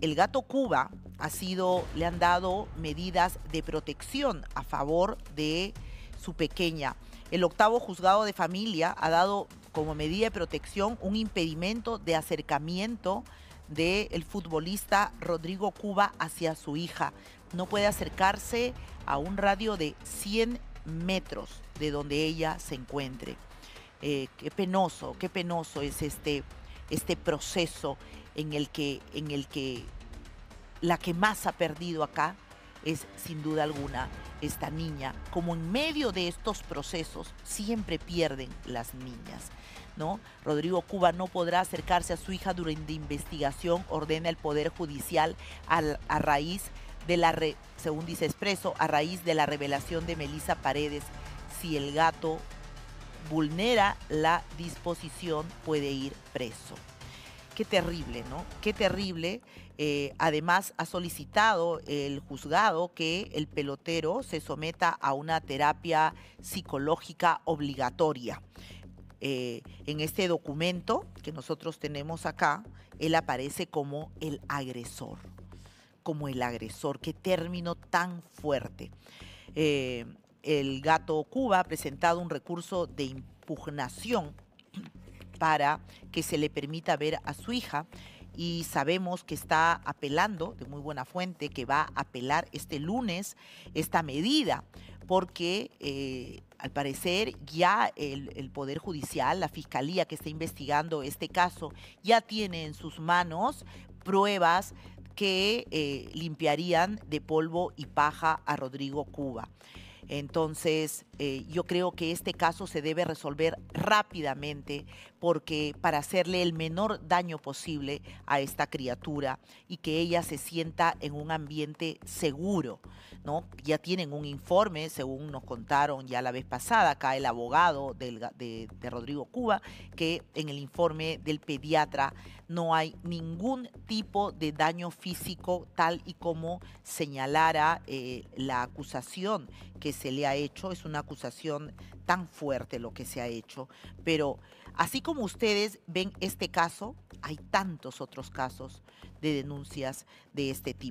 el gato Cuba ha sido, le han dado medidas de protección a favor de su pequeña. El octavo juzgado de familia ha dado como medida de protección un impedimento de acercamiento del futbolista Rodrigo Cuba hacia su hija. No puede acercarse a un radio de 100 metros de donde ella se encuentre. Eh, qué penoso, qué penoso es este, este proceso en el que, en el que la que más ha perdido acá es sin duda alguna esta niña, como en medio de estos procesos siempre pierden las niñas. ¿No? Rodrigo Cuba no podrá acercarse a su hija durante investigación, ordena el Poder Judicial a raíz de la, según dice expreso, a raíz de la revelación de Melisa Paredes, si el gato vulnera la disposición puede ir preso. Qué terrible, ¿no? Qué terrible. Eh, además, ha solicitado el juzgado que el pelotero se someta a una terapia psicológica obligatoria. Eh, en este documento que nosotros tenemos acá, él aparece como el agresor, como el agresor, qué término tan fuerte. Eh, el gato Cuba ha presentado un recurso de impugnación para que se le permita ver a su hija y sabemos que está apelando, de muy buena fuente, que va a apelar este lunes esta medida, porque eh, al parecer ya el, Poder Judicial, la Fiscalía que está investigando este caso, ya tiene en sus manos pruebas que eh, limpiarían de polvo y paja a Rodrigo Cuba. Entonces, eh, yo creo que este caso se debe resolver rápidamente porque para hacerle el menor daño posible a esta criatura y que ella se sienta en un ambiente seguro, ¿no? Ya tienen un informe, según nos contaron ya la vez pasada acá el abogado de, Rodrigo Cuba, que en el informe del pediatra no hay ningún tipo de daño físico tal y como señalara eh, la acusación que se le ha hecho, es una acusación tan fuerte lo que se ha hecho, pero así como ustedes ven este caso, hay tantos otros casos de denuncias de este tipo.